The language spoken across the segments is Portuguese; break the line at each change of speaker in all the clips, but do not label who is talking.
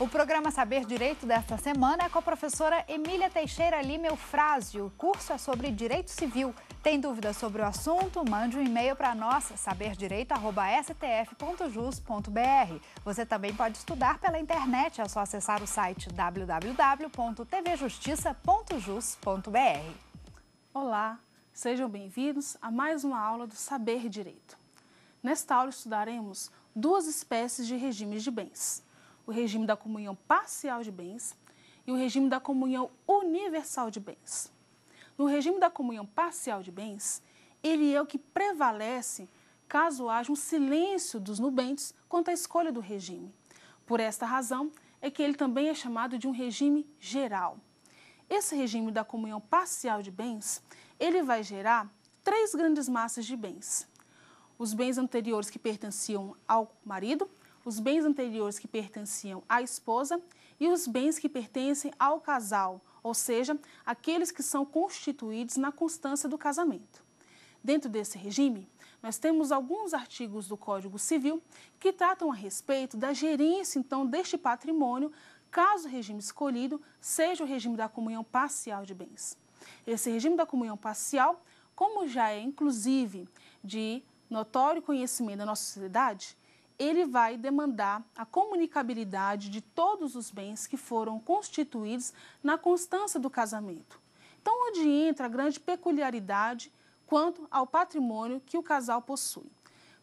O programa Saber Direito desta semana é com a professora Emília Teixeira Lima Eufrásio. O curso é sobre direito civil. Tem dúvidas sobre o assunto? Mande um e-mail para nós, saberdireito.stf.jus.br. Você também pode estudar pela internet, é só acessar o site www.tvjustiça.jus.br. Olá, sejam bem-vindos a mais uma aula do Saber Direito. Nesta aula estudaremos duas espécies de regimes de bens o regime da comunhão parcial de bens e o regime da comunhão universal de bens. No regime da comunhão parcial de bens, ele é o que prevalece caso haja um silêncio dos nubentes quanto à escolha do regime. Por esta razão, é que ele também é chamado de um regime geral. Esse regime da comunhão parcial de bens, ele vai gerar três grandes massas de bens. Os bens anteriores que pertenciam ao marido, os bens anteriores que pertenciam à esposa e os bens que pertencem ao casal, ou seja, aqueles que são constituídos na constância do casamento. Dentro desse regime, nós temos alguns artigos do Código Civil que tratam a respeito da gerência, então, deste patrimônio, caso o regime escolhido seja o regime da comunhão parcial de bens. Esse regime da comunhão parcial, como já é, inclusive, de notório conhecimento da nossa sociedade, ele vai demandar a comunicabilidade de todos os bens que foram constituídos na constância do casamento. Então, onde entra a grande peculiaridade quanto ao patrimônio que o casal possui.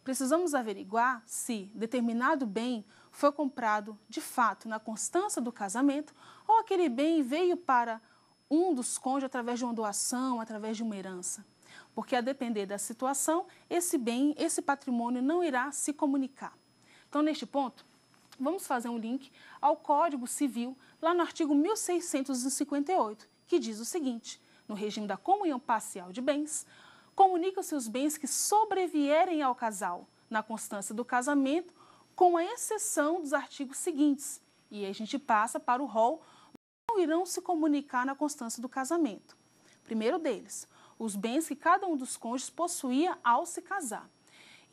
Precisamos averiguar se determinado bem foi comprado de fato na constância do casamento ou aquele bem veio para um dos cônjuges através de uma doação, através de uma herança. Porque, a depender da situação, esse bem, esse patrimônio não irá se comunicar. Então, neste ponto, vamos fazer um link ao Código Civil, lá no artigo 1658, que diz o seguinte: no regime da comunhão parcial de bens, comunicam-se os bens que sobrevierem ao casal na constância do casamento, com a exceção dos artigos seguintes. E aí a gente passa para o rol não irão se comunicar na constância do casamento. Primeiro deles, os bens que cada um dos cônjuges possuía ao se casar.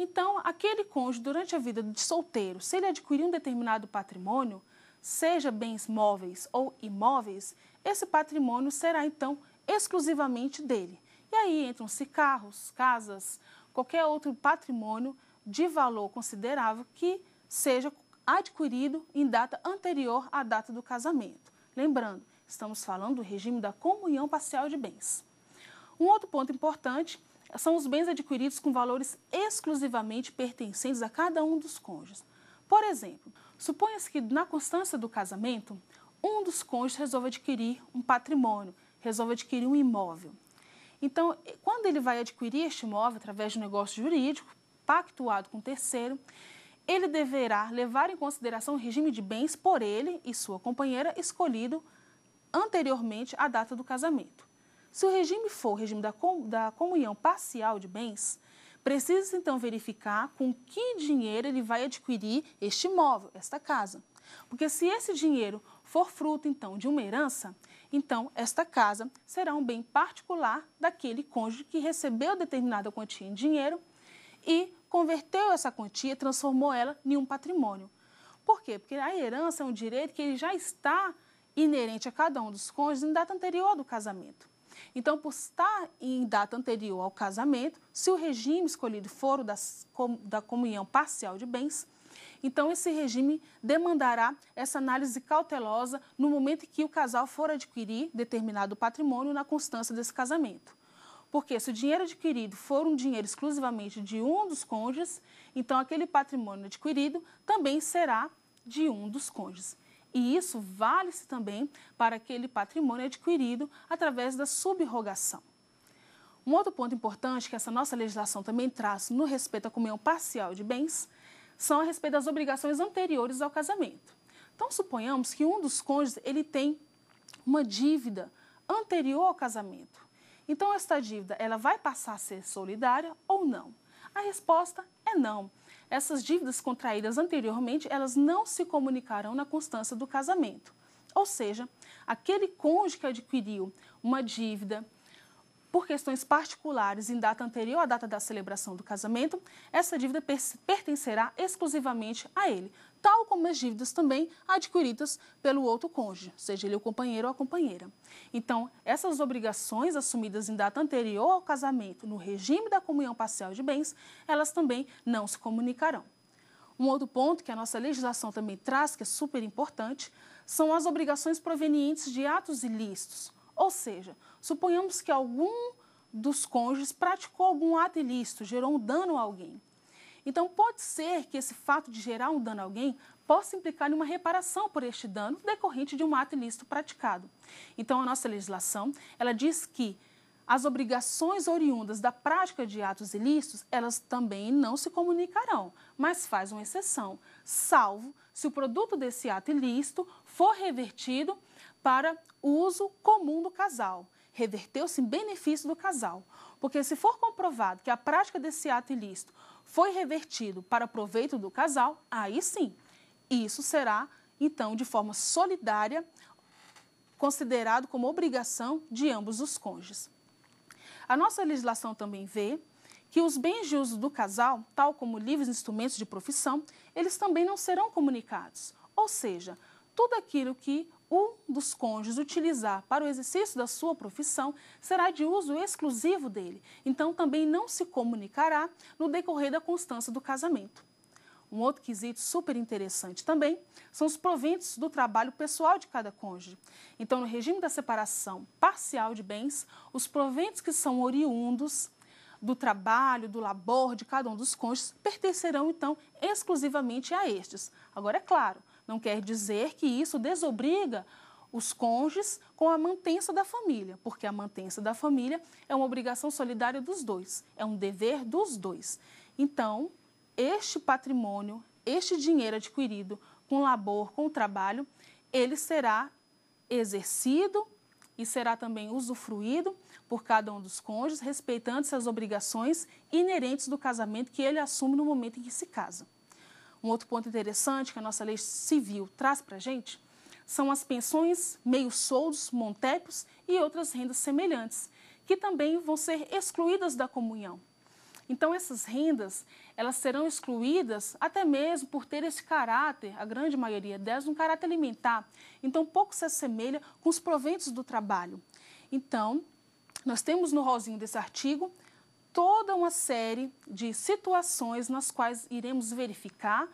Então, aquele cônjuge, durante a vida de solteiro, se ele adquirir um determinado patrimônio, seja bens móveis ou imóveis, esse patrimônio será então exclusivamente dele. E aí entram-se carros, casas, qualquer outro patrimônio de valor considerável que seja adquirido em data anterior à data do casamento. Lembrando, estamos falando do regime da comunhão parcial de bens. Um outro ponto importante são os bens adquiridos com valores exclusivamente pertencentes a cada um dos cônjuges. Por exemplo, suponha-se que na constância do casamento, um dos cônjuges resolve adquirir um patrimônio, resolve adquirir um imóvel. Então, quando ele vai adquirir este imóvel através de um negócio jurídico, pactuado com o terceiro, ele deverá levar em consideração o regime de bens por ele e sua companheira escolhido anteriormente à data do casamento. Se o regime for o regime da, com, da comunhão parcial de bens, precisa então verificar com que dinheiro ele vai adquirir este imóvel, esta casa. Porque se esse dinheiro for fruto então de uma herança, então esta casa será um bem particular daquele cônjuge que recebeu determinada quantia em dinheiro e converteu essa quantia, transformou ela em um patrimônio. Por quê? Porque a herança é um direito que ele já está inerente a cada um dos cônjuges em data anterior do casamento. Então, por estar em data anterior ao casamento, se o regime escolhido for o das, da comunhão parcial de bens, então esse regime demandará essa análise cautelosa no momento em que o casal for adquirir determinado patrimônio na constância desse casamento. Porque se o dinheiro adquirido for um dinheiro exclusivamente de um dos cônjuges, então aquele patrimônio adquirido também será de um dos cônjuges. E isso vale-se também para aquele patrimônio adquirido através da subrogação. Um outro ponto importante que essa nossa legislação também traz no respeito à comunhão parcial de bens são a respeito das obrigações anteriores ao casamento. Então, suponhamos que um dos cônjuges ele tem uma dívida anterior ao casamento. Então, esta dívida ela vai passar a ser solidária ou não? A resposta é não essas dívidas contraídas anteriormente, elas não se comunicarão na constância do casamento. Ou seja, aquele cônjuge que adquiriu uma dívida por questões particulares em data anterior à data da celebração do casamento, essa dívida pertencerá exclusivamente a ele, tal como as dívidas também adquiridas pelo outro cônjuge, seja ele o companheiro ou a companheira. Então, essas obrigações assumidas em data anterior ao casamento no regime da comunhão parcial de bens, elas também não se comunicarão. Um outro ponto que a nossa legislação também traz, que é super importante, são as obrigações provenientes de atos ilícitos. Ou seja, suponhamos que algum dos cônjuges praticou algum ato ilícito, gerou um dano a alguém. Então, pode ser que esse fato de gerar um dano a alguém possa implicar em uma reparação por este dano decorrente de um ato ilícito praticado. Então, a nossa legislação, ela diz que as obrigações oriundas da prática de atos ilícitos, elas também não se comunicarão, mas faz uma exceção, salvo se o produto desse ato ilícito for revertido para uso comum do casal, reverteu-se em benefício do casal porque se for comprovado que a prática desse ato ilícito foi revertido para proveito do casal, aí sim, isso será, então, de forma solidária, considerado como obrigação de ambos os cônjuges. A nossa legislação também vê que os bens de uso do casal, tal como livros e instrumentos de profissão, eles também não serão comunicados. Ou seja, tudo aquilo que um dos cônjuges utilizar para o exercício da sua profissão será de uso exclusivo dele, então também não se comunicará no decorrer da constância do casamento. Um outro quesito super interessante também são os proventos do trabalho pessoal de cada cônjuge. Então, no regime da separação parcial de bens, os proventos que são oriundos do trabalho, do labor de cada um dos cônjuges pertencerão então exclusivamente a estes. Agora, é claro, não quer dizer que isso desobriga os cônjuges com a mantença da família, porque a mantença da família é uma obrigação solidária dos dois, é um dever dos dois. Então, este patrimônio, este dinheiro adquirido com labor, com trabalho, ele será exercido e será também usufruído por cada um dos cônjuges, respeitando-se as obrigações inerentes do casamento que ele assume no momento em que se casa. Um outro ponto interessante que a nossa lei civil traz para a gente são as pensões, meios soldos, montépos e outras rendas semelhantes, que também vão ser excluídas da comunhão. Então essas rendas, elas serão excluídas até mesmo por ter esse caráter, a grande maioria delas, um caráter alimentar. Então pouco se assemelha com os proventos do trabalho. Então, nós temos no rosinho desse artigo toda uma série de situações nas quais iremos verificar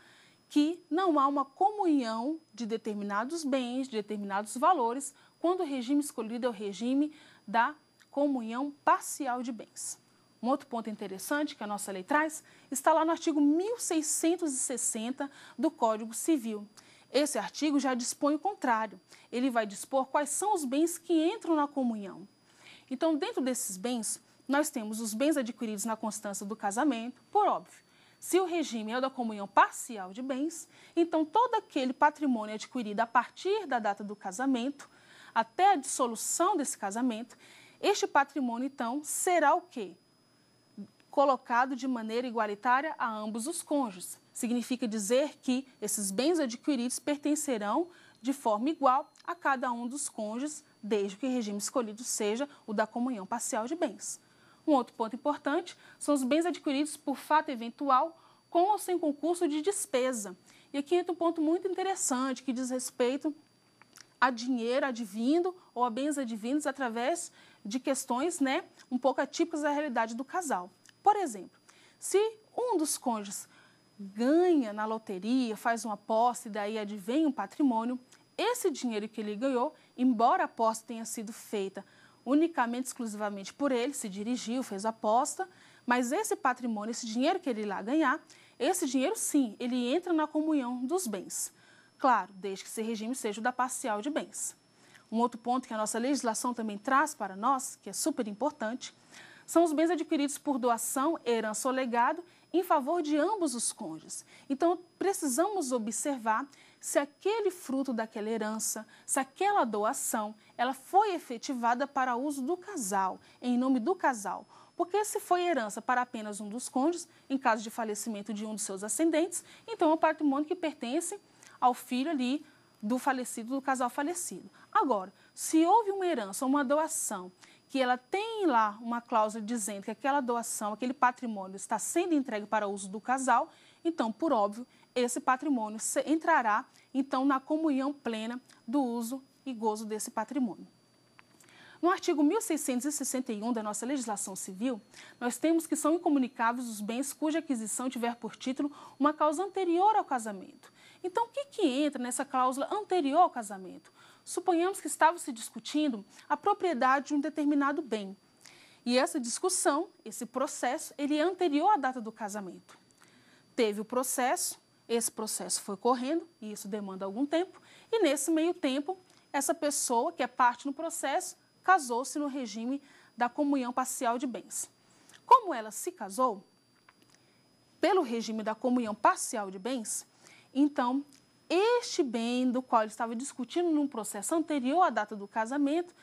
que não há uma comunhão de determinados bens, de determinados valores, quando o regime escolhido é o regime da comunhão parcial de bens. Um outro ponto interessante que a nossa lei traz está lá no artigo 1660 do Código Civil. Esse artigo já dispõe o contrário. Ele vai dispor quais são os bens que entram na comunhão. Então, dentro desses bens, nós temos os bens adquiridos na constância do casamento, por óbvio. Se o regime é o da comunhão parcial de bens, então todo aquele patrimônio é adquirido a partir da data do casamento até a dissolução desse casamento, este patrimônio então será o quê? Colocado de maneira igualitária a ambos os cônjuges. Significa dizer que esses bens adquiridos pertencerão de forma igual a cada um dos cônjuges, desde que o regime escolhido seja o da comunhão parcial de bens. Um outro ponto importante são os bens adquiridos por fato eventual com ou sem concurso de despesa. E aqui entra um ponto muito interessante que diz respeito a dinheiro advindo ou a bens advindos através de questões né, um pouco atípicas da realidade do casal. Por exemplo, se um dos cônjuges ganha na loteria, faz uma aposta e daí advém um patrimônio, esse dinheiro que ele ganhou, embora a aposta tenha sido feita unicamente, exclusivamente por ele, se dirigiu, fez aposta, mas esse patrimônio, esse dinheiro que ele lá ganhar, esse dinheiro sim, ele entra na comunhão dos bens. Claro, desde que esse regime seja o da parcial de bens. Um outro ponto que a nossa legislação também traz para nós, que é super importante, são os bens adquiridos por doação, herança ou legado em favor de ambos os cônjuges. Então, precisamos observar se aquele fruto daquela herança, se aquela doação, ela foi efetivada para uso do casal, em nome do casal. Porque se foi herança para apenas um dos cônjuges, em caso de falecimento de um dos seus ascendentes, então é um patrimônio que pertence ao filho ali do falecido, do casal falecido. Agora, se houve uma herança, ou uma doação, que ela tem lá uma cláusula dizendo que aquela doação, aquele patrimônio está sendo entregue para uso do casal, então, por óbvio, esse patrimônio entrará então na comunhão plena do uso e gozo desse patrimônio. No artigo 1661 da nossa legislação civil, nós temos que são incomunicáveis os bens cuja aquisição tiver por título uma causa anterior ao casamento. Então, o que, que entra nessa cláusula anterior ao casamento? Suponhamos que estava se discutindo a propriedade de um determinado bem. E essa discussão, esse processo, ele é anterior à data do casamento. Teve o processo, esse processo foi correndo, e isso demanda algum tempo, e nesse meio tempo, essa pessoa, que é parte no processo, casou-se no regime da comunhão parcial de bens. Como ela se casou, pelo regime da comunhão parcial de bens, então este bem do qual ele estava discutindo num processo anterior à data do casamento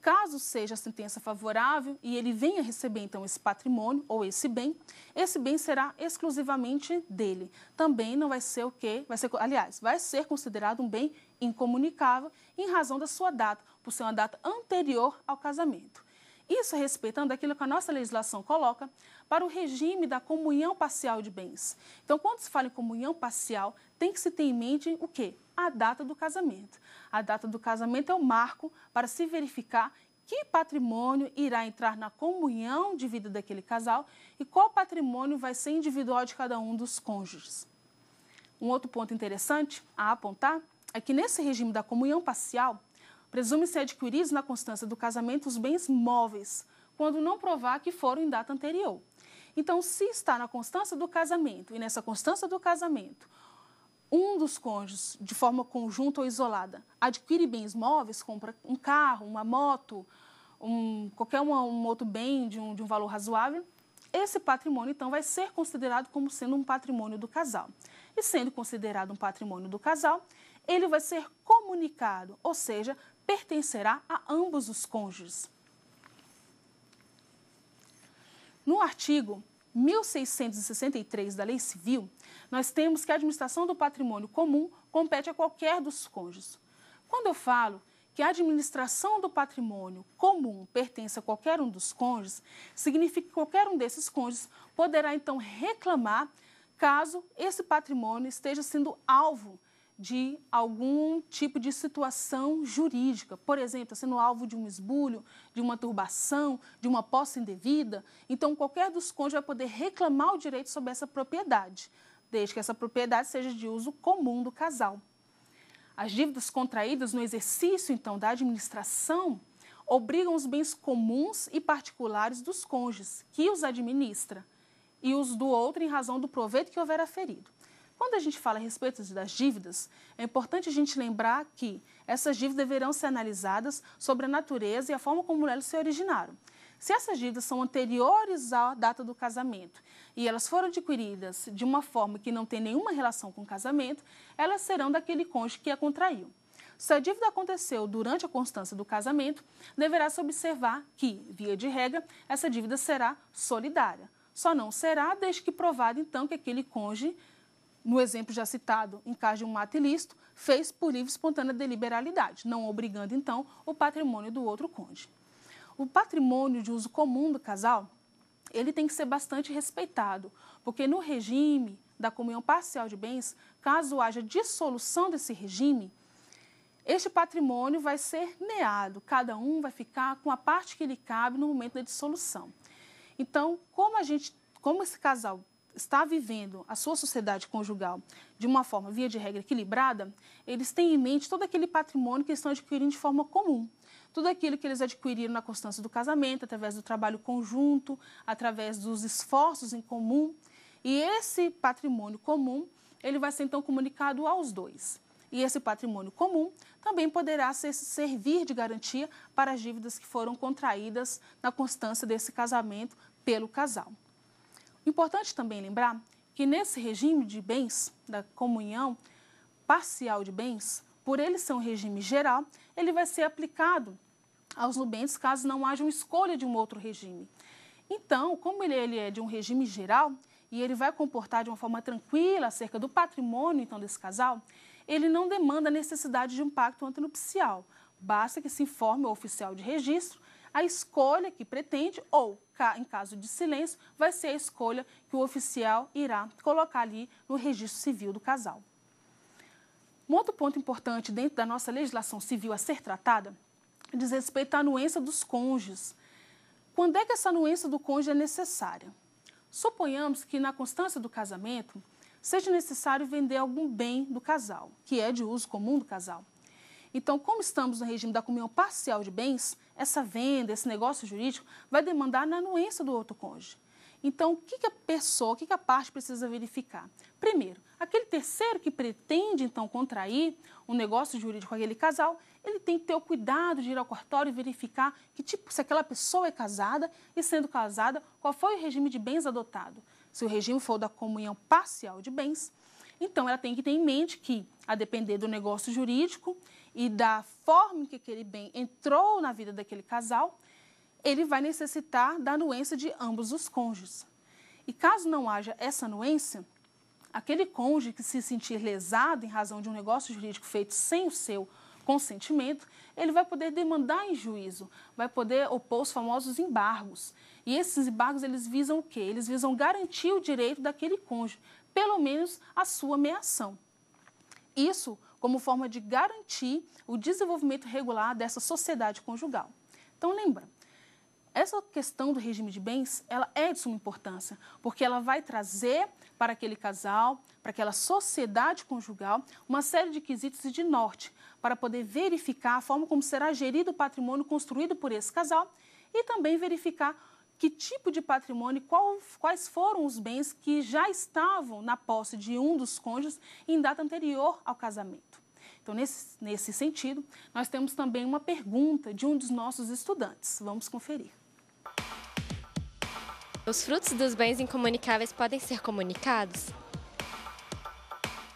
Caso seja a sentença favorável e ele venha receber então esse patrimônio ou esse bem, esse bem será exclusivamente dele. Também não vai ser o que, vai ser, aliás, vai ser considerado um bem incomunicável em razão da sua data, por ser uma data anterior ao casamento. Isso respeitando aquilo que a nossa legislação coloca para o regime da comunhão parcial de bens. Então, quando se fala em comunhão parcial, tem que se ter em mente o quê? A data do casamento. A data do casamento é o marco para se verificar que patrimônio irá entrar na comunhão de vida daquele casal e qual patrimônio vai ser individual de cada um dos cônjuges. Um outro ponto interessante a apontar é que nesse regime da comunhão parcial, presume-se adquiridos na constância do casamento os bens móveis, quando não provar que foram em data anterior. Então, se está na constância do casamento e nessa constância do casamento um dos cônjuges, de forma conjunta ou isolada, adquire bens móveis, compra um carro, uma moto, um, qualquer um, um outro bem de um, de um valor razoável, esse patrimônio, então, vai ser considerado como sendo um patrimônio do casal. E sendo considerado um patrimônio do casal, ele vai ser comunicado, ou seja, pertencerá a ambos os cônjuges. No artigo 1663 da Lei Civil, nós temos que a administração do patrimônio comum compete a qualquer dos cônjuges. Quando eu falo que a administração do patrimônio comum pertence a qualquer um dos cônjuges, significa que qualquer um desses cônjuges poderá então reclamar caso esse patrimônio esteja sendo alvo de algum tipo de situação jurídica. Por exemplo, tá sendo alvo de um esbulho, de uma turbação, de uma posse indevida. Então, qualquer dos cônjuges vai poder reclamar o direito sobre essa propriedade, desde que essa propriedade seja de uso comum do casal. As dívidas contraídas no exercício, então, da administração obrigam os bens comuns e particulares dos cônjuges, que os administra, e os do outro em razão do proveito que houver aferido. Quando a gente fala a respeito das dívidas, é importante a gente lembrar que essas dívidas deverão ser analisadas sobre a natureza e a forma como elas se originaram. Se essas dívidas são anteriores à data do casamento e elas foram adquiridas de uma forma que não tem nenhuma relação com o casamento, elas serão daquele cônjuge que a contraiu. Se a dívida aconteceu durante a constância do casamento, deverá-se observar que, via de regra, essa dívida será solidária. Só não será desde que provado, então, que aquele cônjuge no exemplo já citado, em caso de um ato ilícito, fez por livre e espontânea deliberalidade, não obrigando, então, o patrimônio do outro conde. O patrimônio de uso comum do casal, ele tem que ser bastante respeitado, porque no regime da comunhão parcial de bens, caso haja dissolução desse regime, este patrimônio vai ser neado, cada um vai ficar com a parte que lhe cabe no momento da dissolução. Então, como a gente, como esse casal está vivendo a sua sociedade conjugal de uma forma, via de regra, equilibrada, eles têm em mente todo aquele patrimônio que estão adquirindo de forma comum. Tudo aquilo que eles adquiriram na constância do casamento, através do trabalho conjunto, através dos esforços em comum. E esse patrimônio comum, ele vai ser então comunicado aos dois. E esse patrimônio comum também poderá ser, servir de garantia para as dívidas que foram contraídas na constância desse casamento pelo casal. Importante também lembrar que nesse regime de bens, da comunhão parcial de bens, por ele ser um regime geral, ele vai ser aplicado aos nubentes caso não haja uma escolha de um outro regime. Então, como ele é de um regime geral e ele vai comportar de uma forma tranquila acerca do patrimônio então desse casal, ele não demanda a necessidade de um pacto antinupcial. Basta que se informe o oficial de registro a escolha que pretende ou, em caso de silêncio, vai ser a escolha que o oficial irá colocar ali no registro civil do casal. Um outro ponto importante dentro da nossa legislação civil a ser tratada diz respeito à anuência dos cônjuges. Quando é que essa anuência do cônjuge é necessária? Suponhamos que na constância do casamento seja necessário vender algum bem do casal, que é de uso comum do casal. Então, como estamos no regime da comunhão parcial de bens, essa venda, esse negócio jurídico vai demandar na anuência do outro cônjuge. Então, o que, a pessoa, o que, que a parte precisa verificar? Primeiro, aquele terceiro que pretende, então, contrair um negócio jurídico com aquele casal, ele tem que ter o cuidado de ir ao cartório e verificar que tipo, se aquela pessoa é casada e, sendo casada, qual foi o regime de bens adotado. Se o regime for da comunhão parcial de bens, então ela tem que ter em mente que, a depender do negócio jurídico, e da forma que aquele bem entrou na vida daquele casal, ele vai necessitar da anuência de ambos os cônjuges. E caso não haja essa anuência, aquele cônjuge que se sentir lesado em razão de um negócio jurídico feito sem o seu consentimento, ele vai poder demandar em juízo, vai poder opor os famosos embargos. E esses embargos eles visam o quê? Eles visam garantir o direito daquele cônjuge, pelo menos a sua meação. Isso como forma de garantir o desenvolvimento regular dessa sociedade conjugal. Então, lembra, essa questão do regime de bens, ela é de suma importância, porque ela vai trazer para aquele casal, para aquela sociedade conjugal, uma série de quesitos e de norte, para poder verificar a forma como será gerido o patrimônio construído por esse casal e também verificar que tipo de patrimônio, qual, quais foram os bens que já estavam na posse de um dos cônjuges em data anterior ao casamento. Então, nesse, nesse sentido, nós temos também uma pergunta de um dos nossos estudantes. Vamos conferir. Os frutos dos bens incomunicáveis podem ser comunicados?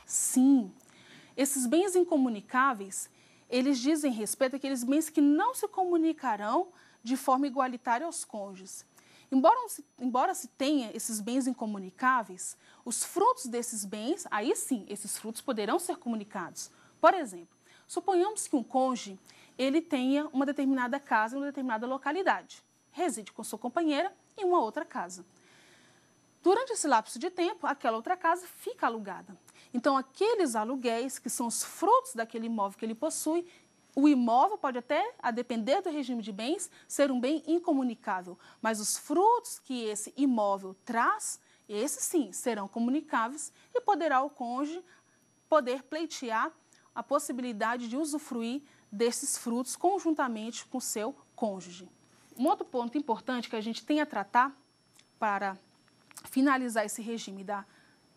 Sim. Esses bens incomunicáveis, eles dizem respeito àqueles bens que não se comunicarão de forma igualitária aos cônjuges. Embora se, embora se tenha esses bens incomunicáveis, os frutos desses bens, aí sim, esses frutos poderão ser comunicados. Por exemplo, suponhamos que um cônjuge ele tenha uma determinada casa em uma determinada localidade, reside com sua companheira em uma outra casa. Durante esse lapso de tempo, aquela outra casa fica alugada. Então, aqueles aluguéis, que são os frutos daquele imóvel que ele possui, o imóvel pode até, a depender do regime de bens, ser um bem incomunicável, mas os frutos que esse imóvel traz, esses sim serão comunicáveis e poderá o cônjuge poder pleitear a possibilidade de usufruir desses frutos conjuntamente com seu cônjuge. Um outro ponto importante que a gente tem a tratar para finalizar esse regime da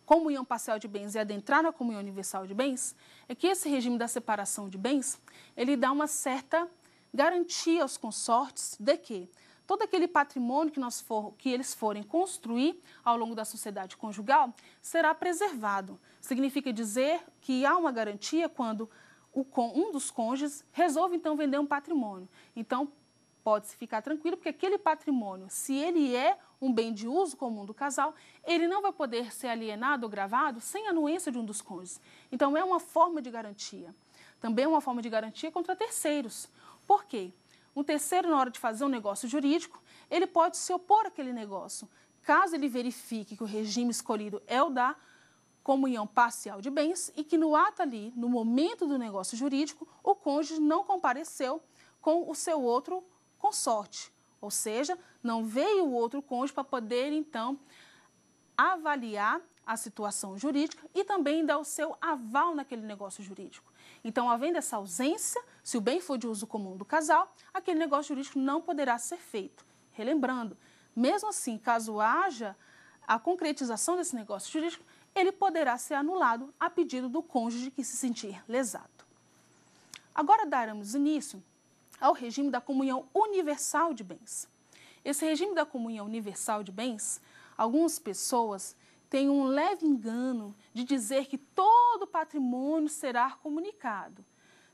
comunhão parcial de bens e adentrar na comunhão universal de bens, é que esse regime da separação de bens, ele dá uma certa garantia aos consortes de que todo aquele patrimônio que, nós for, que eles forem construir ao longo da sociedade conjugal será preservado. Significa dizer que há uma garantia quando o, um dos cônjuges resolve então vender um patrimônio. Então, pode-se ficar tranquilo, porque aquele patrimônio, se ele é um bem de uso comum do casal, ele não vai poder ser alienado ou gravado sem anuência de um dos cônjuges. Então, é uma forma de garantia. Também é uma forma de garantia contra terceiros. Por quê? Um terceiro, na hora de fazer um negócio jurídico, ele pode se opor àquele negócio, caso ele verifique que o regime escolhido é o da comunhão parcial de bens e que no ato ali, no momento do negócio jurídico, o cônjuge não compareceu com o seu outro consorte, ou seja, não veio o outro cônjuge para poder, então, avaliar a situação jurídica e também dar o seu aval naquele negócio jurídico. Então, havendo essa ausência, se o bem for de uso comum do casal, aquele negócio jurídico não poderá ser feito. Relembrando, mesmo assim, caso haja a concretização desse negócio jurídico, ele poderá ser anulado a pedido do cônjuge que se sentir lesado. Agora daremos início ao regime da comunhão universal de bens. Esse regime da comunhão universal de bens, algumas pessoas têm um leve engano de dizer que todo patrimônio será comunicado.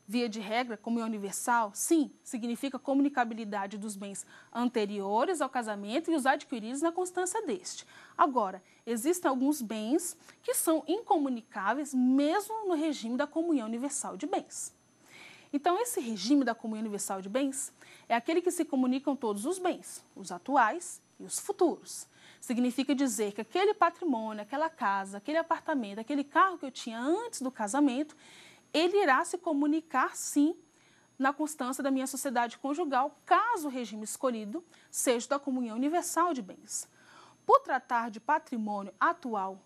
Via de regra, comunhão universal, sim, significa comunicabilidade dos bens anteriores ao casamento e os adquiridos na constância deste. Agora, existem alguns bens que são incomunicáveis mesmo no regime da comunhão universal de bens. Então, esse regime da comunhão universal de bens é aquele que se comunicam todos os bens, os atuais e os futuros. Significa dizer que aquele patrimônio, aquela casa, aquele apartamento, aquele carro que eu tinha antes do casamento, ele irá se comunicar sim na constância da minha sociedade conjugal, caso o regime escolhido seja da comunhão universal de bens. Por tratar de patrimônio atual,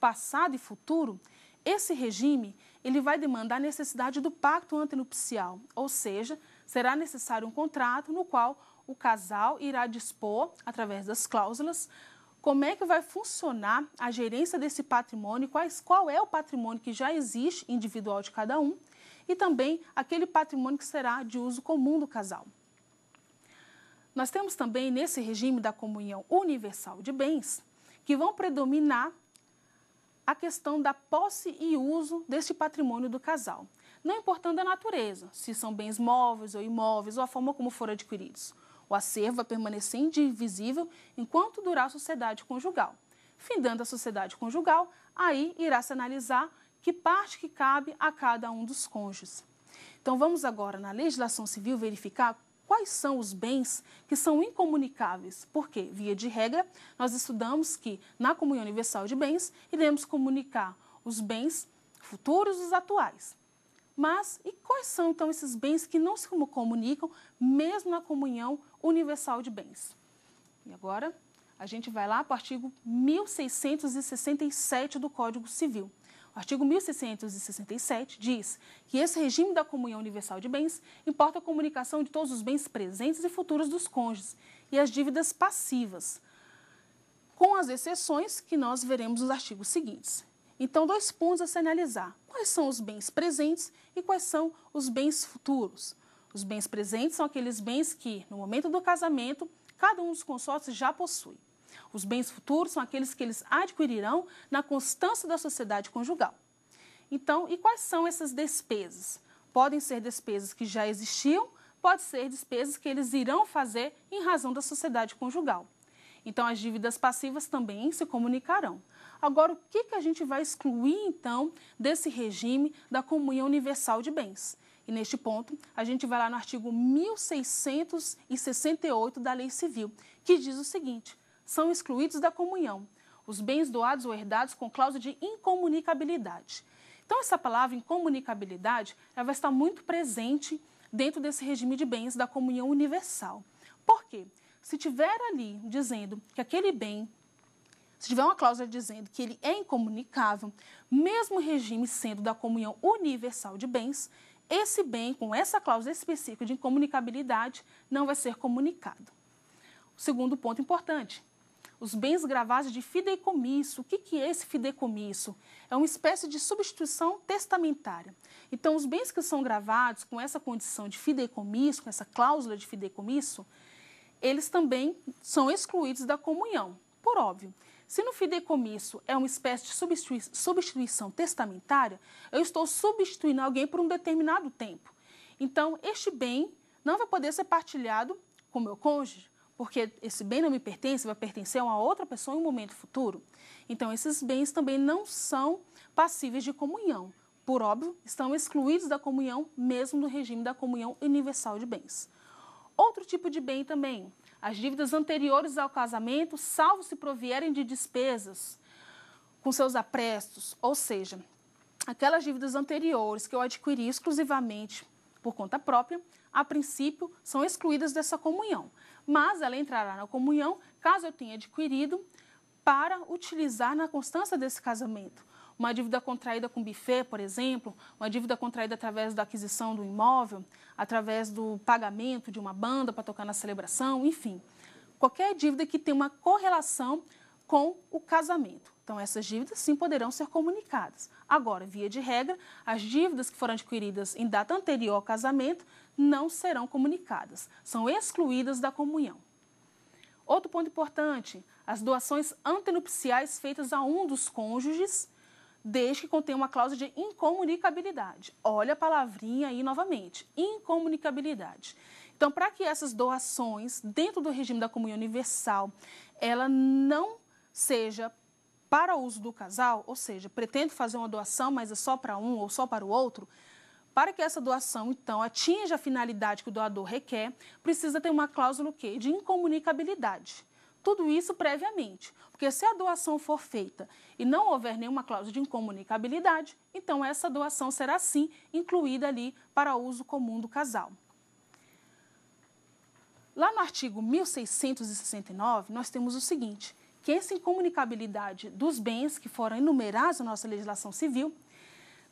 passado e futuro, esse regime ele vai demandar a necessidade do pacto antenupcial, ou seja, será necessário um contrato no qual o casal irá dispor, através das cláusulas, como é que vai funcionar a gerência desse patrimônio, quais, qual é o patrimônio que já existe individual de cada um e também aquele patrimônio que será de uso comum do casal. Nós temos também nesse regime da comunhão universal de bens que vão predominar a questão da posse e uso deste patrimônio do casal, não importando a natureza, se são bens móveis ou imóveis ou a forma como foram adquiridos. O acervo vai é permanecer indivisível enquanto durar a sociedade conjugal. Findando a sociedade conjugal, aí irá se analisar que parte que cabe a cada um dos cônjuges. Então vamos agora na legislação civil verificar quais são os bens que são incomunicáveis. Porque, via de regra, nós estudamos que na comunhão universal de bens iremos comunicar os bens futuros e os atuais. Mas e quais são então esses bens que não se comunicam mesmo na comunhão universal de bens? E agora a gente vai lá para o artigo 1667 do Código Civil. O artigo 1667 diz que esse regime da comunhão universal de bens importa a comunicação de todos os bens presentes e futuros dos cônjuges e as dívidas passivas, com as exceções que nós veremos nos artigos seguintes. Então, dois pontos a se analisar: quais são os bens presentes e quais são os bens futuros. Os bens presentes são aqueles bens que, no momento do casamento, cada um dos consórcios já possui. Os bens futuros são aqueles que eles adquirirão na constância da sociedade conjugal. Então, e quais são essas despesas? Podem ser despesas que já existiam, pode ser despesas que eles irão fazer em razão da sociedade conjugal. Então, as dívidas passivas também se comunicarão. Agora, o que, que a gente vai excluir, então, desse regime da comunhão universal de bens? E neste ponto, a gente vai lá no artigo 1668 da Lei Civil, que diz o seguinte: são excluídos da comunhão. Os bens doados ou herdados com cláusula de incomunicabilidade. Então, essa palavra incomunicabilidade ela vai estar muito presente dentro desse regime de bens da comunhão universal. Por quê? Se tiver ali dizendo que aquele bem, se tiver uma cláusula dizendo que ele é incomunicável, mesmo regime sendo da comunhão universal de bens, esse bem, com essa cláusula específica de incomunicabilidade, não vai ser comunicado. O segundo ponto importante, os bens gravados de fideicomisso. O que, que é esse fideicomisso? É uma espécie de substituição testamentária. Então, os bens que são gravados com essa condição de fideicomisso, com essa cláusula de fideicomisso, eles também são excluídos da comunhão, por óbvio. Se no fideicomisso é uma espécie de substitui substituição testamentária, eu estou substituindo alguém por um determinado tempo. Então, este bem não vai poder ser partilhado com meu cônjuge, porque esse bem não me pertence, vai pertencer a uma outra pessoa em um momento futuro. Então, esses bens também não são passíveis de comunhão. Por óbvio, estão excluídos da comunhão, mesmo no regime da comunhão universal de bens. Outro tipo de bem também, as dívidas anteriores ao casamento, salvo se provierem de despesas com seus aprestos, ou seja, aquelas dívidas anteriores que eu adquiri exclusivamente por conta própria, a princípio, são excluídas dessa comunhão. Mas ela entrará na comunhão caso eu tenha adquirido para utilizar na constância desse casamento. Uma dívida contraída com buffet, por exemplo, uma dívida contraída através da aquisição do imóvel, através do pagamento de uma banda para tocar na celebração, enfim. Qualquer dívida que tenha uma correlação com o casamento. Então, essas dívidas sim poderão ser comunicadas. Agora, via de regra, as dívidas que foram adquiridas em data anterior ao casamento não serão comunicadas, são excluídas da comunhão. Outro ponto importante: as doações antenupciais feitas a um dos cônjuges, desde que contenha uma cláusula de incomunicabilidade. Olha a palavrinha aí novamente: incomunicabilidade. Então, para que essas doações, dentro do regime da comunhão universal, ela não seja para uso do casal, ou seja, pretendo fazer uma doação, mas é só para um ou só para o outro, para que essa doação, então, atinja a finalidade que o doador requer, precisa ter uma cláusula que, de incomunicabilidade. Tudo isso previamente, porque se a doação for feita e não houver nenhuma cláusula de incomunicabilidade, então essa doação será sim incluída ali para uso comum do casal. Lá no artigo 1669, nós temos o seguinte: que essa incomunicabilidade dos bens que foram enumerados na nossa legislação civil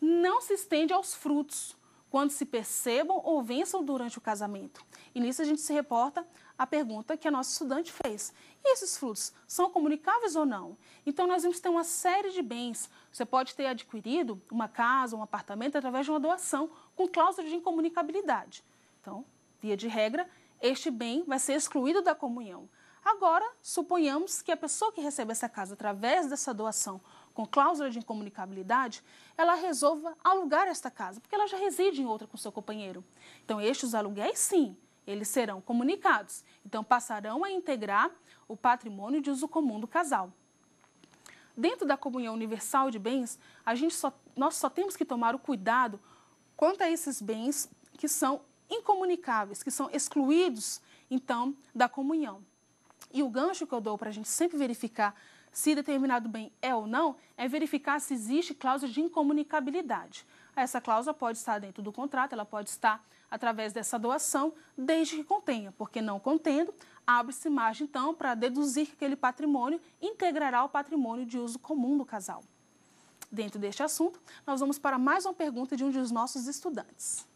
não se estende aos frutos quando se percebam ou vençam durante o casamento. E nisso a gente se reporta à pergunta que a nossa estudante fez. E esses frutos são comunicáveis ou não? Então nós vamos ter uma série de bens. Você pode ter adquirido uma casa, um apartamento através de uma doação com cláusula de incomunicabilidade. Então, via de regra, este bem vai ser excluído da comunhão. Agora, suponhamos que a pessoa que recebe essa casa através dessa doação com cláusula de incomunicabilidade, ela resolva alugar esta casa, porque ela já reside em outra com seu companheiro. Então, estes aluguéis, sim, eles serão comunicados. Então, passarão a integrar o patrimônio de uso comum do casal. Dentro da comunhão universal de bens, a gente só, nós só temos que tomar o cuidado quanto a esses bens que são incomunicáveis, que são excluídos, então, da comunhão. E o gancho que eu dou para a gente sempre verificar se determinado bem é ou não, é verificar se existe cláusula de incomunicabilidade. Essa cláusula pode estar dentro do contrato, ela pode estar através dessa doação, desde que contenha, porque não contendo, abre-se margem então para deduzir que aquele patrimônio integrará o patrimônio de uso comum do casal. Dentro deste assunto, nós vamos para mais uma pergunta de um dos nossos estudantes.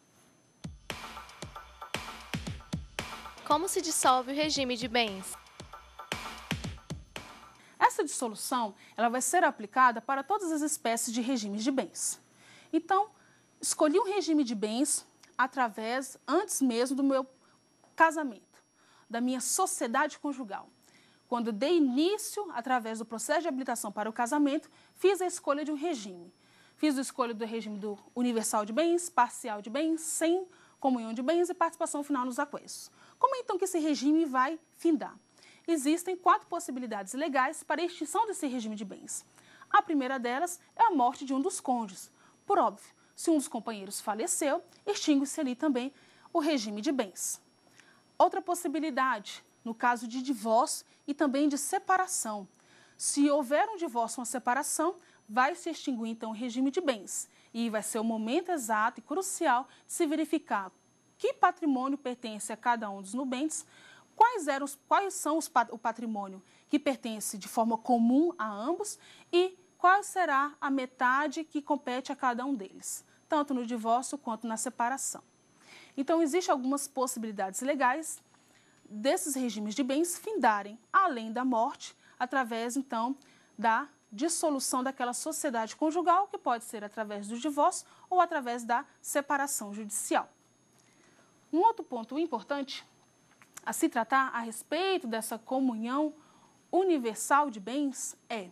Como se dissolve o regime de bens? essa dissolução ela vai ser aplicada para todas as espécies de regimes de bens. Então, escolhi um regime de bens através, antes mesmo do meu casamento, da minha sociedade conjugal. Quando dei início, através do processo de habilitação para o casamento, fiz a escolha de um regime. Fiz a escolha do regime do universal de bens, parcial de bens, sem comunhão de bens e participação final nos aquestos. Como é então que esse regime vai findar? existem quatro possibilidades legais para a extinção desse regime de bens. A primeira delas é a morte de um dos condes. Por óbvio, se um dos companheiros faleceu, extingue-se ali também o regime de bens. Outra possibilidade, no caso de divórcio e também de separação. Se houver um divórcio ou uma separação, vai se extinguir então o regime de bens e vai ser o momento exato e crucial de se verificar que patrimônio pertence a cada um dos nubentes quais, eram os, quais são os, o patrimônio que pertence de forma comum a ambos e qual será a metade que compete a cada um deles, tanto no divórcio quanto na separação. Então, existem algumas possibilidades legais desses regimes de bens findarem, além da morte, através, então, da dissolução daquela sociedade conjugal, que pode ser através do divórcio ou através da separação judicial. Um outro ponto importante a se tratar a respeito dessa comunhão universal de bens é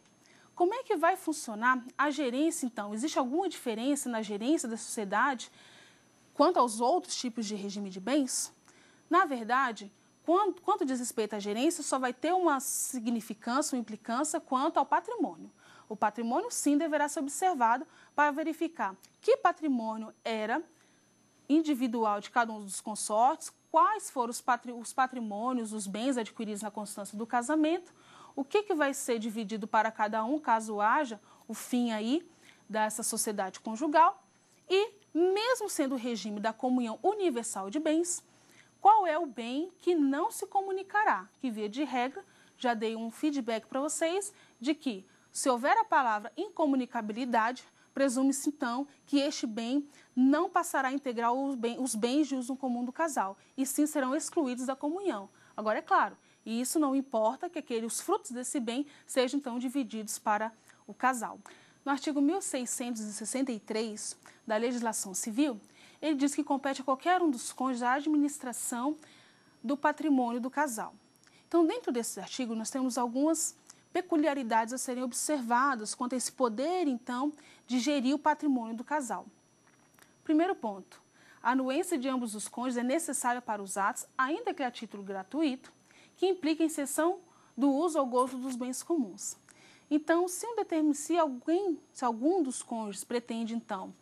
como é que vai funcionar a gerência, então? Existe alguma diferença na gerência da sociedade quanto aos outros tipos de regime de bens? Na verdade, quanto diz respeito à gerência, só vai ter uma significância, uma implicância quanto ao patrimônio. O patrimônio, sim, deverá ser observado para verificar que patrimônio era individual de cada um dos consortes, quais foram os patrimônios, os bens adquiridos na constância do casamento, o que, que vai ser dividido para cada um, caso haja o fim aí dessa sociedade conjugal, e, mesmo sendo o regime da comunhão universal de bens, qual é o bem que não se comunicará, que via de regra, já dei um feedback para vocês de que se houver a palavra incomunicabilidade, presume-se, então, que este bem não passará a integrar os bens de uso comum do casal, e sim serão excluídos da comunhão. Agora, é claro, e isso não importa que aquele, os frutos desse bem sejam, então, divididos para o casal. No artigo 1663 da legislação civil, ele diz que compete a qualquer um dos cônjuges a administração do patrimônio do casal. Então, dentro desse artigo, nós temos algumas peculiaridades a serem observadas quanto a esse poder, então, de gerir o patrimônio do casal. Primeiro ponto: a anuência de ambos os cônjuges é necessária para os atos, ainda que a título gratuito, que em cessão do uso ou gozo dos bens comuns. Então, se, um determina se, alguém, se algum dos cônjuges pretende, então,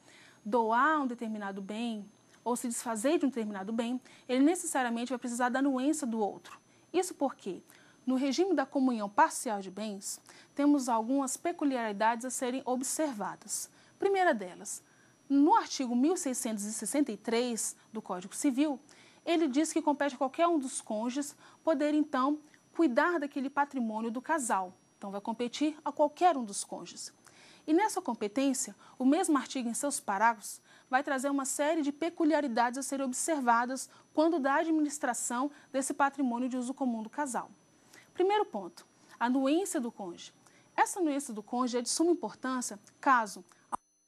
doar um determinado bem ou se desfazer de um determinado bem, ele necessariamente vai precisar da anuência do outro. Isso porque no regime da comunhão parcial de bens, temos algumas peculiaridades a serem observadas. Primeira delas, no artigo 1663 do Código Civil, ele diz que compete a qualquer um dos cônjuges poder, então, cuidar daquele patrimônio do casal. Então, vai competir a qualquer um dos cônjuges. E nessa competência, o mesmo artigo, em seus parágrafos, vai trazer uma série de peculiaridades a serem observadas quando da administração desse patrimônio de uso comum do casal. Primeiro ponto, a anuência do cônjuge. Essa anuência do cônjuge é de suma importância caso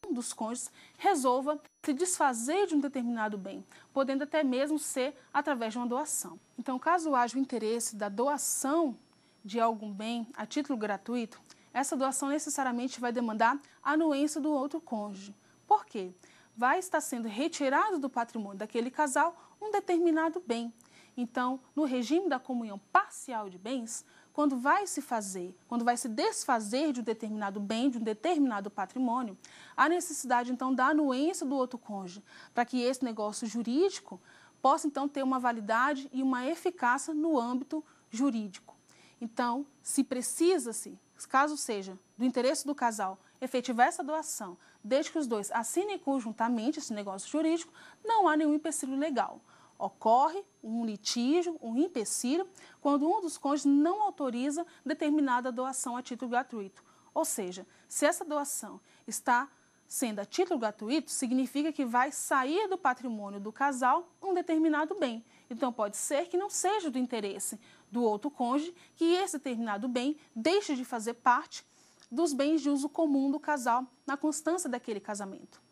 um dos cônjuges resolva se desfazer de um determinado bem, podendo até mesmo ser através de uma doação. Então, caso haja o interesse da doação de algum bem a título gratuito, essa doação necessariamente vai demandar a anuência do outro cônjuge. Por quê? Vai estar sendo retirado do patrimônio daquele casal um determinado bem, então, no regime da comunhão parcial de bens, quando vai se fazer, quando vai se desfazer de um determinado bem, de um determinado patrimônio, há necessidade então da anuência do outro cônjuge, para que esse negócio jurídico possa então ter uma validade e uma eficácia no âmbito jurídico. Então, se precisa-se, caso seja do interesse do casal efetivar essa doação, desde que os dois assinem conjuntamente esse negócio jurídico, não há nenhum empecilho legal. Ocorre um litígio, um empecilho, quando um dos cônjuges não autoriza determinada doação a título gratuito. Ou seja, se essa doação está sendo a título gratuito, significa que vai sair do patrimônio do casal um determinado bem. Então, pode ser que não seja do interesse do outro cônjuge que esse determinado bem deixe de fazer parte dos bens de uso comum do casal na constância daquele casamento.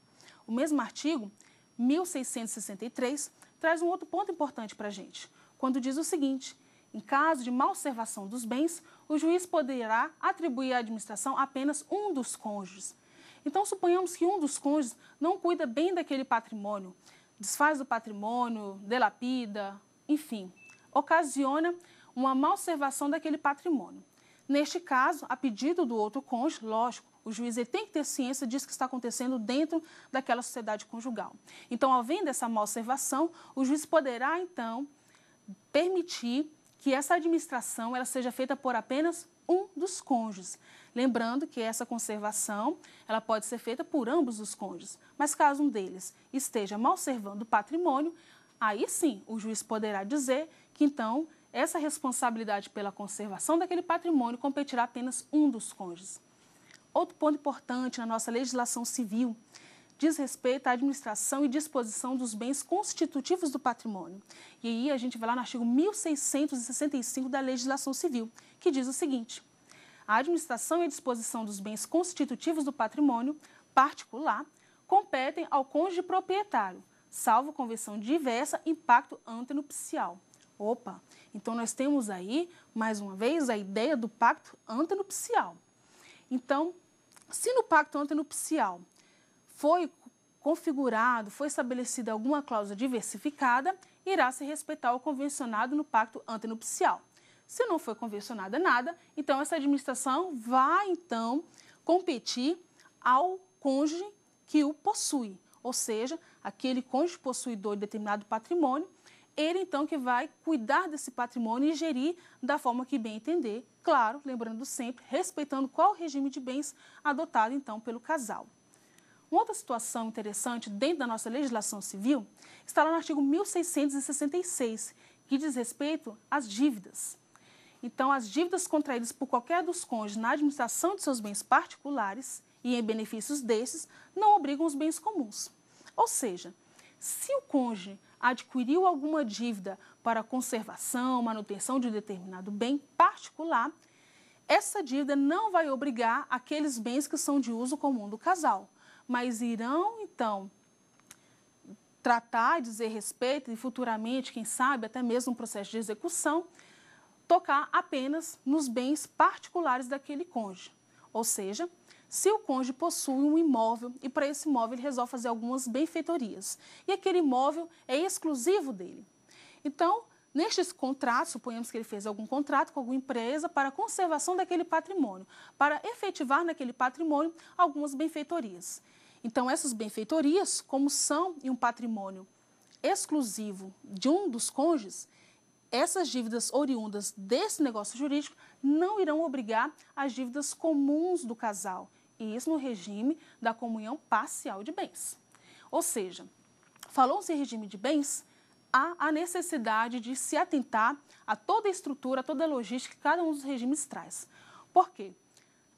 O mesmo artigo, 1663, traz um outro ponto importante para a gente, quando diz o seguinte: em caso de malservação dos bens, o juiz poderá atribuir à administração apenas um dos cônjuges. Então, suponhamos que um dos cônjuges não cuida bem daquele patrimônio, desfaz do patrimônio, delapida, enfim, ocasiona uma malservação daquele patrimônio. Neste caso, a pedido do outro cônjuge, lógico, o juiz ele tem que ter ciência disso que está acontecendo dentro daquela sociedade conjugal. Então, havendo essa malservação, o juiz poderá, então, permitir que essa administração ela seja feita por apenas um dos cônjuges. Lembrando que essa conservação ela pode ser feita por ambos os cônjuges, mas caso um deles esteja malservando o patrimônio, aí sim o juiz poderá dizer que então essa responsabilidade pela conservação daquele patrimônio competirá apenas um dos cônjuges. Outro ponto importante na nossa legislação civil diz respeito à administração e disposição dos bens constitutivos do patrimônio. E aí a gente vai lá no artigo 1665 da legislação civil, que diz o seguinte: a administração e a disposição dos bens constitutivos do patrimônio particular competem ao cônjuge proprietário, salvo convenção diversa em pacto antenupcial. Opa, então nós temos aí, mais uma vez, a ideia do pacto antenupcial. Então, se no pacto antenupcial foi configurado, foi estabelecida alguma cláusula diversificada, irá se respeitar o convencionado no pacto antenupcial. Se não foi convencionada nada, então essa administração vai então competir ao cônjuge que o possui, ou seja, aquele cônjuge possuidor de determinado patrimônio, ele então que vai cuidar desse patrimônio e gerir da forma que bem entender claro, lembrando sempre, respeitando qual regime de bens adotado então pelo casal. Uma outra situação interessante dentro da nossa legislação civil está lá no artigo 1666, que diz respeito às dívidas. Então, as dívidas contraídas por qualquer dos cônjuges na administração de seus bens particulares e em benefícios desses não obrigam os bens comuns. Ou seja, se o cônjuge adquiriu alguma dívida para conservação, manutenção de determinado bem particular, essa dívida não vai obrigar aqueles bens que são de uso comum do casal, mas irão então tratar, dizer respeito e futuramente, quem sabe, até mesmo um processo de execução, tocar apenas nos bens particulares daquele cônjuge. Ou seja, se o cônjuge possui um imóvel e para esse imóvel ele resolve fazer algumas benfeitorias e aquele imóvel é exclusivo dele. Então, nestes contratos, suponhamos que ele fez algum contrato com alguma empresa para conservação daquele patrimônio, para efetivar naquele patrimônio algumas benfeitorias. Então, essas benfeitorias, como são em um patrimônio exclusivo de um dos cônjuges, essas dívidas oriundas desse negócio jurídico não irão obrigar as dívidas comuns do casal e isso no regime da comunhão parcial de bens. Ou seja, falou-se em regime de bens, há a necessidade de se atentar a toda a estrutura, a toda a logística que cada um dos regimes traz. Por quê?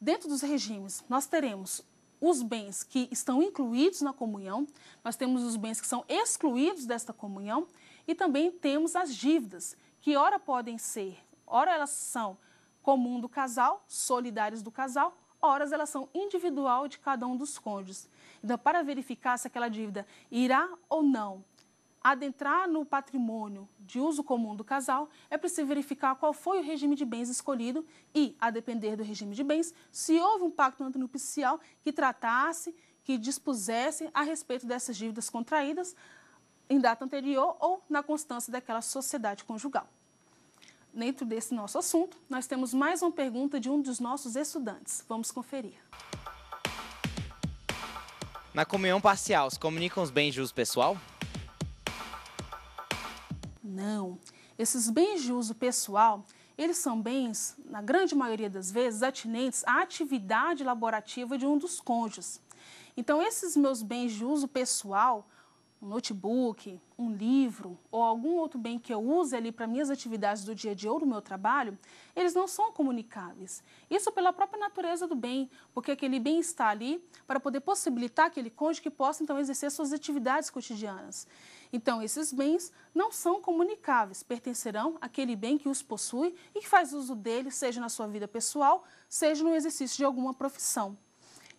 Dentro dos regimes, nós teremos os bens que estão incluídos na comunhão, nós temos os bens que são excluídos desta comunhão e também temos as dívidas, que ora podem ser, ora elas são comum do casal, solidárias do casal, Horas elas são individual de cada um dos cônjuges. Então, para verificar se aquela dívida irá ou não adentrar no patrimônio de uso comum do casal, é preciso verificar qual foi o regime de bens escolhido e, a depender do regime de bens, se houve um pacto antinupcial que tratasse, que dispusesse a respeito dessas dívidas contraídas em data anterior ou na constância daquela sociedade conjugal dentro desse nosso assunto, nós temos mais uma pergunta de um dos nossos estudantes. Vamos conferir. Na comunhão parcial, se comunicam os bens de uso pessoal? Não. Esses bens de uso pessoal, eles são bens, na grande maioria das vezes, atinentes à atividade laborativa de um dos cônjuges. Então, esses meus bens de uso pessoal, um notebook, um livro ou algum outro bem que eu use ali para minhas atividades do dia a dia ou do meu trabalho, eles não são comunicáveis. Isso pela própria natureza do bem, porque aquele bem está ali para poder possibilitar aquele cônjuge que possa então exercer suas atividades cotidianas. Então, esses bens não são comunicáveis, pertencerão àquele bem que os possui e que faz uso dele, seja na sua vida pessoal, seja no exercício de alguma profissão.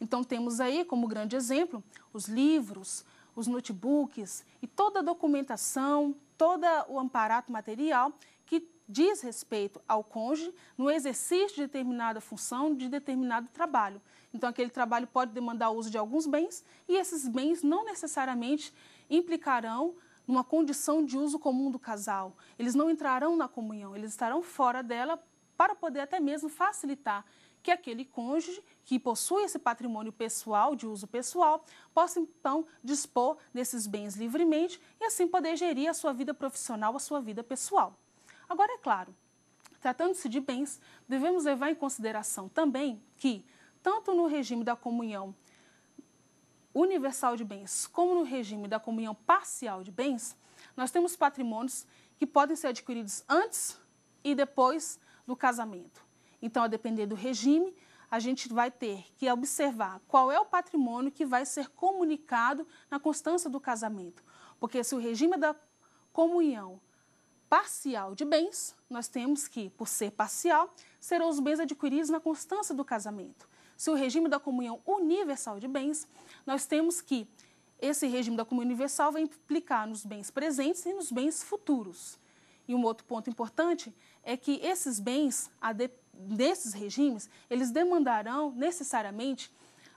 Então, temos aí como grande exemplo os livros, os notebooks e toda a documentação, todo o amparato material que diz respeito ao cônjuge no exercício de determinada função, de determinado trabalho. Então, aquele trabalho pode demandar o uso de alguns bens e esses bens não necessariamente implicarão numa condição de uso comum do casal. Eles não entrarão na comunhão, eles estarão fora dela para poder até mesmo facilitar que aquele cônjuge que possui esse patrimônio pessoal, de uso pessoal, possa então dispor desses bens livremente e assim poder gerir a sua vida profissional, a sua vida pessoal. Agora, é claro, tratando-se de bens, devemos levar em consideração também que, tanto no regime da comunhão universal de bens como no regime da comunhão parcial de bens, nós temos patrimônios que podem ser adquiridos antes e depois do casamento. Então, a depender do regime, a gente vai ter que observar qual é o patrimônio que vai ser comunicado na constância do casamento. Porque se o regime da comunhão parcial de bens, nós temos que, por ser parcial, serão os bens adquiridos na constância do casamento. Se o regime da comunhão universal de bens, nós temos que esse regime da comunhão universal vai implicar nos bens presentes e nos bens futuros. E um outro ponto importante é que esses bens, a, de, nesses regimes, eles demandarão necessariamente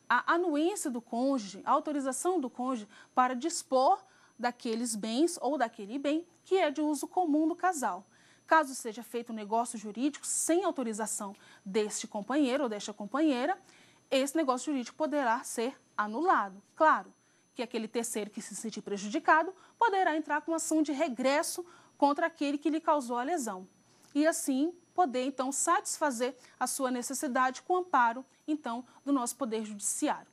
a anuência do cônjuge, a autorização do cônjuge para dispor daqueles bens ou daquele bem que é de uso comum do casal. Caso seja feito um negócio jurídico sem autorização deste companheiro ou desta companheira, esse negócio jurídico poderá ser anulado. Claro que aquele terceiro que se sentir prejudicado poderá entrar com ação de regresso contra aquele que lhe causou a lesão e assim poder então satisfazer a sua necessidade com amparo então do nosso poder judiciário.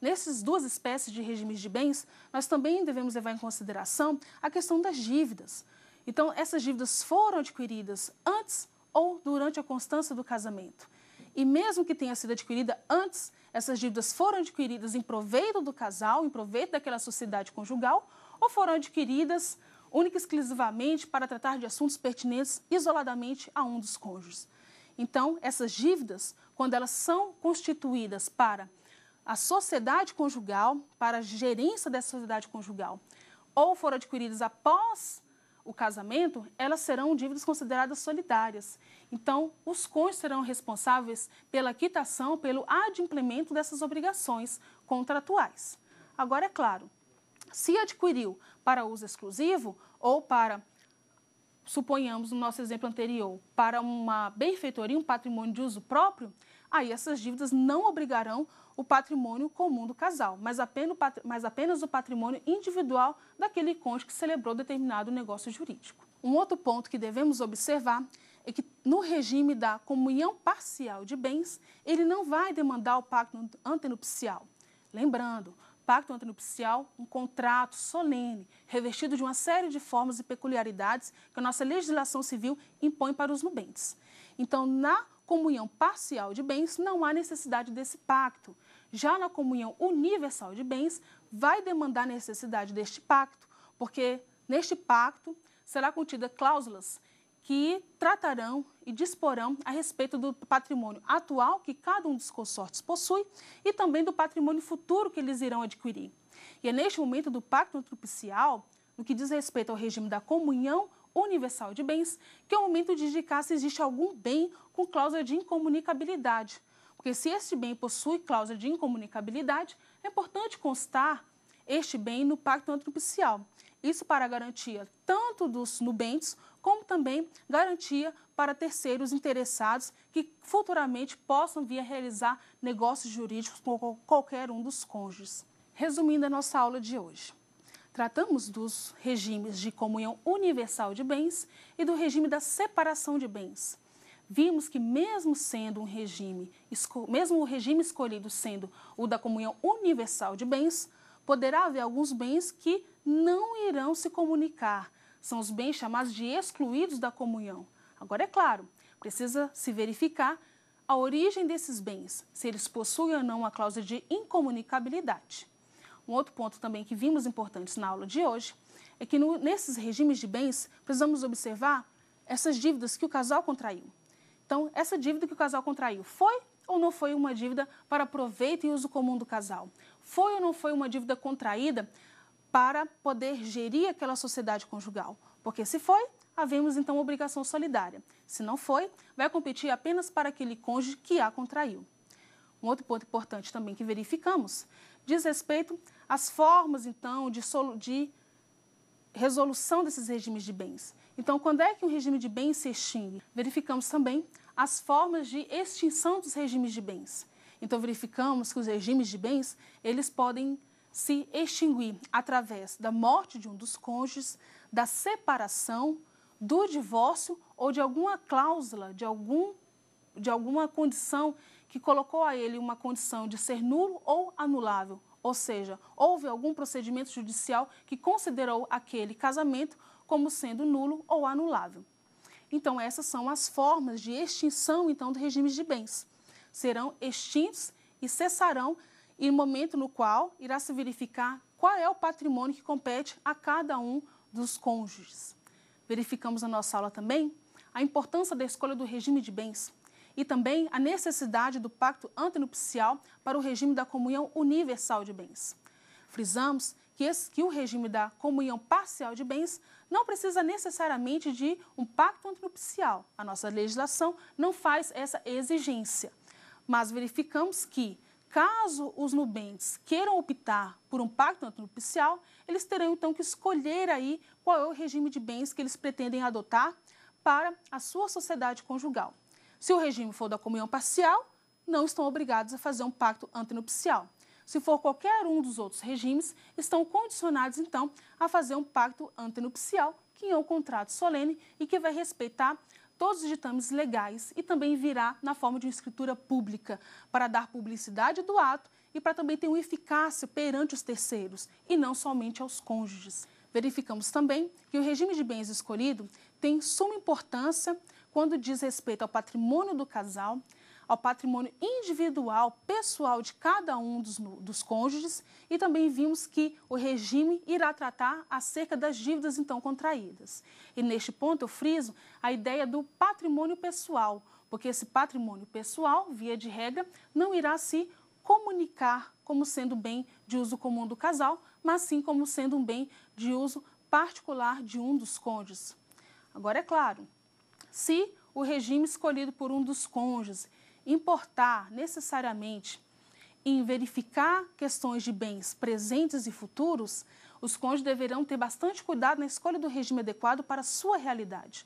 Nessas duas espécies de regimes de bens, nós também devemos levar em consideração a questão das dívidas. Então, essas dívidas foram adquiridas antes ou durante a constância do casamento. E mesmo que tenha sido adquirida antes, essas dívidas foram adquiridas em proveito do casal, em proveito daquela sociedade conjugal, ou foram adquiridas única e exclusivamente para tratar de assuntos pertinentes isoladamente a um dos cônjuges. Então, essas dívidas, quando elas são constituídas para a sociedade conjugal, para a gerência dessa sociedade conjugal, ou foram adquiridas após o casamento, elas serão dívidas consideradas solidárias. Então, os cônjuges serão responsáveis pela quitação, pelo adimplemento dessas obrigações contratuais. Agora, é claro, se adquiriu para uso exclusivo ou para, suponhamos no nosso exemplo anterior, para uma benfeitoria, um patrimônio de uso próprio, aí essas dívidas não obrigarão o patrimônio comum do casal, mas apenas, mas apenas o patrimônio individual daquele cônjuge que celebrou determinado negócio jurídico. Um outro ponto que devemos observar é que no regime da comunhão parcial de bens, ele não vai demandar o pacto antenupcial. Lembrando, pacto antinupcial um contrato solene, revestido de uma série de formas e peculiaridades que a nossa legislação civil impõe para os nubentes. Então, na comunhão parcial de bens, não há necessidade desse pacto. Já na comunhão universal de bens, vai demandar necessidade deste pacto, porque neste pacto será contida cláusulas que tratarão e disporão a respeito do patrimônio atual que cada um dos consortes possui e também do patrimônio futuro que eles irão adquirir. E é neste momento do pacto antropicial, no que diz respeito ao regime da comunhão universal de bens, que é o momento de indicar se existe algum bem com cláusula de incomunicabilidade. Porque se este bem possui cláusula de incomunicabilidade, é importante constar este bem no pacto antropicial. Isso para garantia tanto dos nubentes, como também garantia para terceiros interessados que futuramente possam vir a realizar negócios jurídicos com qualquer um dos cônjuges. Resumindo a nossa aula de hoje, tratamos dos regimes de comunhão universal de bens e do regime da separação de bens vimos que mesmo sendo um regime, mesmo o regime escolhido sendo o da comunhão universal de bens, poderá haver alguns bens que não irão se comunicar. São os bens chamados de excluídos da comunhão. Agora, é claro, precisa se verificar a origem desses bens, se eles possuem ou não a cláusula de incomunicabilidade. Um outro ponto também que vimos importantes na aula de hoje é que no, nesses regimes de bens precisamos observar essas dívidas que o casal contraiu. Então, essa dívida que o casal contraiu foi ou não foi uma dívida para proveito e uso comum do casal? Foi ou não foi uma dívida contraída para poder gerir aquela sociedade conjugal? Porque se foi, havemos então obrigação solidária. Se não foi, vai competir apenas para aquele cônjuge que a contraiu. Um outro ponto importante também que verificamos diz respeito às formas, então, de, de resolução desses regimes de bens. Então, quando é que um regime de bens se extingue? Verificamos também as formas de extinção dos regimes de bens. Então verificamos que os regimes de bens, eles podem se extinguir através da morte de um dos cônjuges, da separação, do divórcio ou de alguma cláusula, de algum de alguma condição que colocou a ele uma condição de ser nulo ou anulável, ou seja, houve algum procedimento judicial que considerou aquele casamento como sendo nulo ou anulável. Então, essas são as formas de extinção, então, do regime de bens. Serão extintos e cessarão em momento no qual irá se verificar qual é o patrimônio que compete a cada um dos cônjuges. Verificamos na nossa aula também a importância da escolha do regime de bens e também a necessidade do pacto antinupcial para o regime da comunhão universal de bens. Frisamos que, esse, que o regime da comunhão parcial de bens não precisa necessariamente de um pacto antinupcial. A nossa legislação não faz essa exigência. Mas verificamos que, caso os nubentes queiram optar por um pacto antinupcial, eles terão então que escolher aí qual é o regime de bens que eles pretendem adotar para a sua sociedade conjugal. Se o regime for da comunhão parcial, não estão obrigados a fazer um pacto antinupcial. Se for qualquer um dos outros regimes, estão condicionados, então, a fazer um pacto antenupcial, que é um contrato solene e que vai respeitar todos os ditames legais e também virá na forma de uma escritura pública, para dar publicidade do ato e para também ter uma eficácia perante os terceiros e não somente aos cônjuges. Verificamos também que o regime de bens escolhido tem suma importância quando diz respeito ao patrimônio do casal, ao patrimônio individual, pessoal de cada um dos, dos cônjuges e também vimos que o regime irá tratar acerca das dívidas então contraídas. E neste ponto eu friso a ideia do patrimônio pessoal, porque esse patrimônio pessoal, via de regra, não irá se comunicar como sendo bem de uso comum do casal, mas sim como sendo um bem de uso particular de um dos cônjuges. Agora, é claro, se o regime escolhido por um dos cônjuges importar necessariamente em verificar questões de bens presentes e futuros, os cônjuges deverão ter bastante cuidado na escolha do regime adequado para a sua realidade.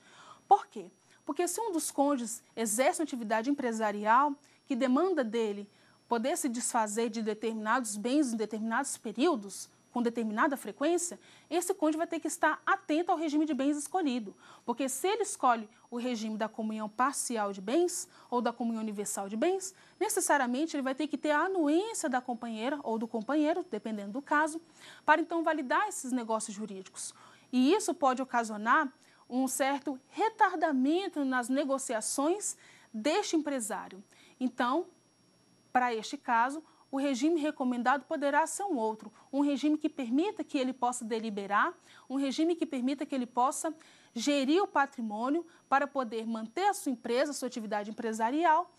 Por quê? Porque se um dos cônjuges exerce uma atividade empresarial que demanda dele poder se desfazer de determinados bens em determinados períodos, com determinada frequência, esse cônjuge vai ter que estar atento ao regime de bens escolhido. Porque se ele escolhe o regime da comunhão parcial de bens ou da comunhão universal de bens, necessariamente ele vai ter que ter a anuência da companheira ou do companheiro, dependendo do caso, para então validar esses negócios jurídicos. E isso pode ocasionar um certo retardamento nas negociações deste empresário. Então, para este caso, o regime recomendado poderá ser um outro, um regime que permita que ele possa deliberar, um regime que permita que ele possa gerir o patrimônio para poder manter a sua empresa, a sua atividade empresarial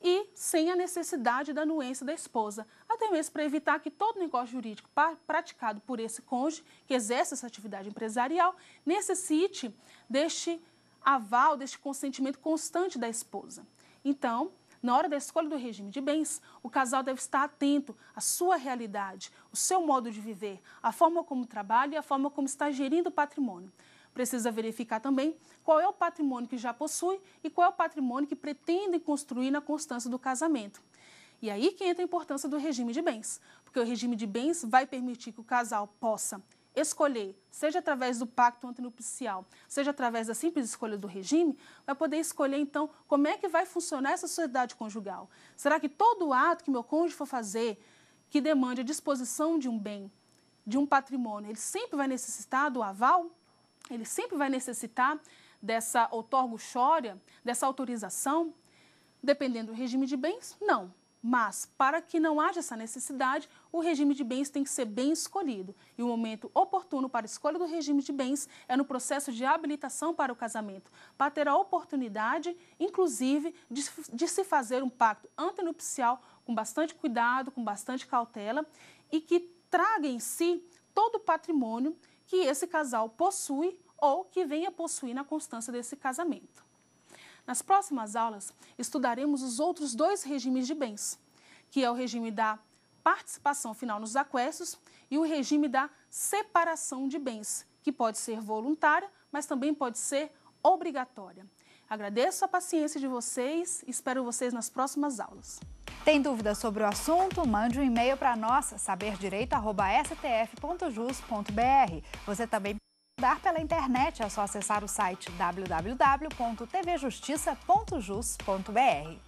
e sem a necessidade da anuência da esposa, até mesmo para evitar que todo negócio jurídico praticado por esse cônjuge que exerce essa atividade empresarial necessite deste aval, deste consentimento constante da esposa. Então, na hora da escolha do regime de bens, o casal deve estar atento à sua realidade, o seu modo de viver, a forma como trabalha e a forma como está gerindo o patrimônio. Precisa verificar também qual é o patrimônio que já possui e qual é o patrimônio que pretende construir na constância do casamento. E aí que entra a importância do regime de bens, porque o regime de bens vai permitir que o casal possa escolher, seja através do pacto antinupcial, seja através da simples escolha do regime, vai poder escolher então como é que vai funcionar essa sociedade conjugal. Será que todo ato que meu cônjuge for fazer que demande a disposição de um bem, de um patrimônio, ele sempre vai necessitar do aval? Ele sempre vai necessitar dessa outorguchória, dessa autorização? Dependendo do regime de bens, não. Mas, para que não haja essa necessidade, o regime de bens tem que ser bem escolhido. E o momento oportuno para a escolha do regime de bens é no processo de habilitação para o casamento, para ter a oportunidade, inclusive, de, de se fazer um pacto antenupcial com bastante cuidado, com bastante cautela e que traga em si todo o patrimônio que esse casal possui ou que venha possuir na constância desse casamento. Nas próximas aulas, estudaremos os outros dois regimes de bens, que é o regime da participação final nos aquestos e o regime da separação de bens, que pode ser voluntária, mas também pode ser obrigatória. Agradeço a paciência de vocês e espero vocês nas próximas aulas. Tem dúvidas sobre o assunto? Mande um e-mail para nós, saberdireito.stf.jus.br. Você também pode dar pela internet, é só acessar o site www.tvjustiça.jus.br.